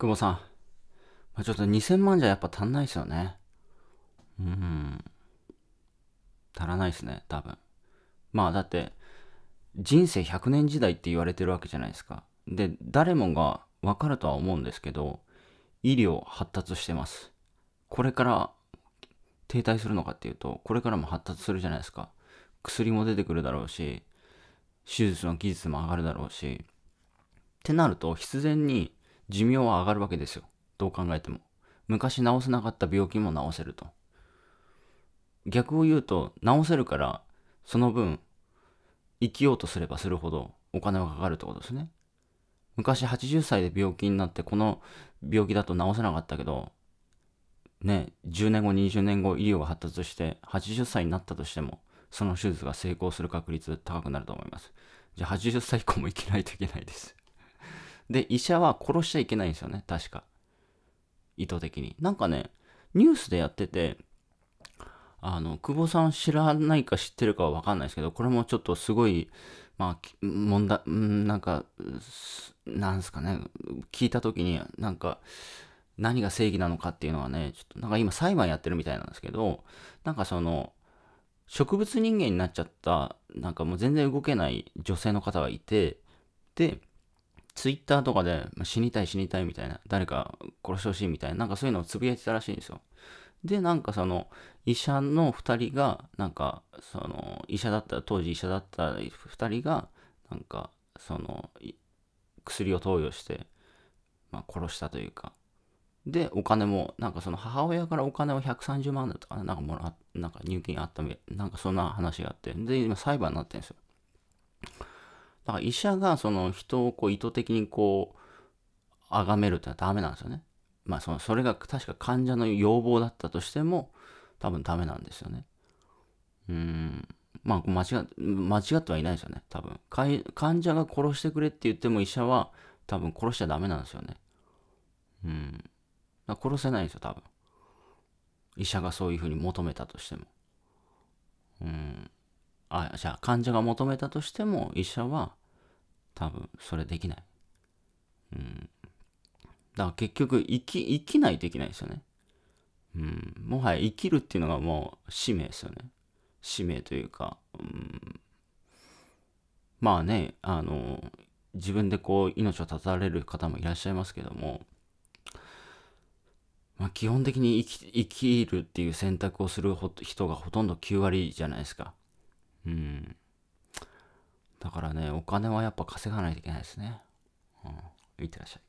久保さん、まちょっと2000万じゃやっぱ足んないですよね。うん。足らないですね、多分。まあだって、人生100年時代って言われてるわけじゃないですか。で、誰もがわかるとは思うんですけど、医療発達してます。これから停滞するのかっていうと、これからも発達するじゃないですか。薬も出てくるだろうし、手術の技術も上がるだろうし、ってなると必然に寿命は上がるわけですよ。どう考えても。昔治せなかった病気も治せると。逆を言うと、治せるから、その分、生きようとすればするほどお金はかかるってことですね。昔80歳で病気になって、この病気だと治せなかったけど、ね、10年後、20年後、医療が発達して、80歳になったとしても、その手術が成功する確率高くなると思います。じゃあ80歳以降も生きないといけないです。で、医者は殺しちゃいけないんですよね、確か。意図的に。なんかね、ニュースでやってて、あの、久保さん知らないか知ってるかはわかんないですけど、これもちょっとすごい、まあ、問題、なんか、なんすかね、聞いた時に、なんか、何が正義なのかっていうのはね、ちょっとなんか今裁判やってるみたいなんですけど、なんかその、植物人間になっちゃった、なんかもう全然動けない女性の方がいて、で、ツイッターとかで死にたい死にたいみたいな、誰か殺してほしいみたいな、なんかそういうのをつぶやいてたらしいんですよ。で、なんかその、医者の2人が、なんか、その、医者だった、当時医者だった2人が、なんか、その、薬を投与して、まあ、殺したというか。で、お金も、なんかその母親からお金を130万だったかな、なんかもら、なんか入金あったみなんかそんな話があって、で、今裁判になってるんですよ。だから医者がその人をこう意図的にこう崇めるってのはダメなんですよね。まあそのそれが確か患者の要望だったとしても多分ダメなんですよね。うん。まあ間違間違ってはいないですよね。多分患者が殺してくれって言っても医者は多分殺しちゃダメなんですよね。うん。殺せないんですよ、多分。医者がそういうふうに求めたとしても。うん。あじゃあ患者が求めたとしても医者は多分それできない。うん。だから結局生き、生きないといけないですよね。うん。もはや生きるっていうのがもう使命ですよね。使命というか、うん。まあね、あの、自分でこう命を絶たれる方もいらっしゃいますけども、まあ、基本的に生きるっていう選択をする人がほとんど9割じゃないですか。うん。だからね、お金はやっぱ稼がないといけないですね。うん。いってらっしゃい。